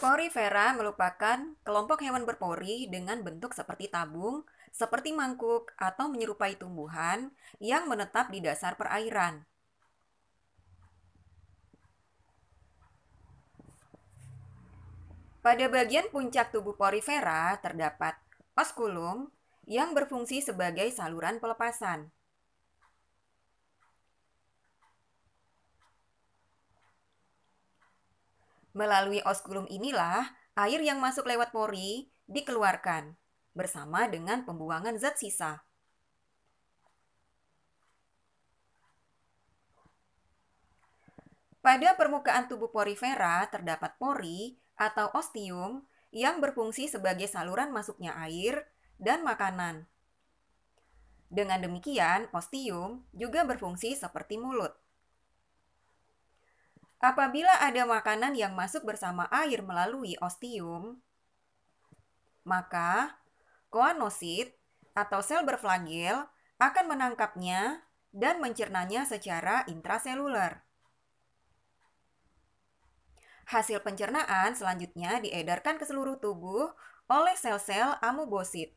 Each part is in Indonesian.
Porifera merupakan kelompok hewan berpori dengan bentuk seperti tabung, seperti mangkuk atau menyerupai tumbuhan yang menetap di dasar perairan. Pada bagian puncak tubuh porifera terdapat oskulum yang berfungsi sebagai saluran pelepasan. Melalui oskulum inilah air yang masuk lewat pori dikeluarkan bersama dengan pembuangan zat sisa. Pada permukaan tubuh porifera terdapat pori atau ostium yang berfungsi sebagai saluran masuknya air dan makanan. Dengan demikian, ostium juga berfungsi seperti mulut. Apabila ada makanan yang masuk bersama air melalui ostium, maka koanosit atau sel berflagel akan menangkapnya dan mencernanya secara intraseluler. Hasil pencernaan selanjutnya diedarkan ke seluruh tubuh oleh sel-sel amubosit.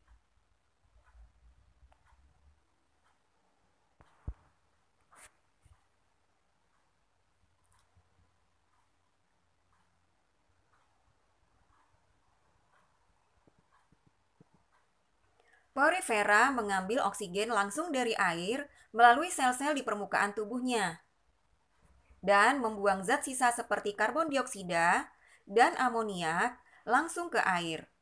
Porifera mengambil oksigen langsung dari air melalui sel-sel di permukaan tubuhnya dan membuang zat sisa seperti karbon dioksida dan amoniak langsung ke air.